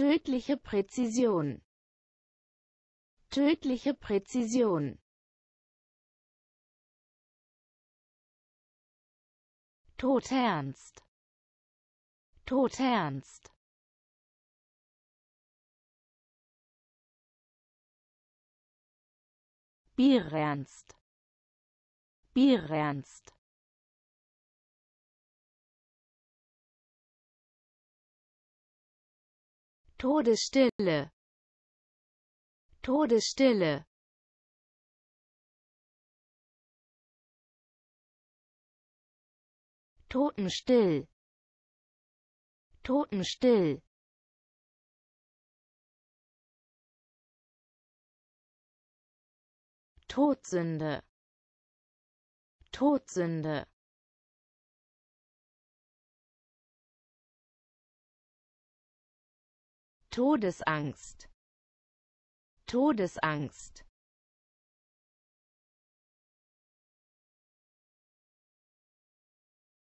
Tödliche Präzision. Tödliche Präzision. Todernst. Todernst. Bierernst. Bierernst. Todesstille Todesstille Totenstill Totenstill Todsünde Todsünde Todesangst Todesangst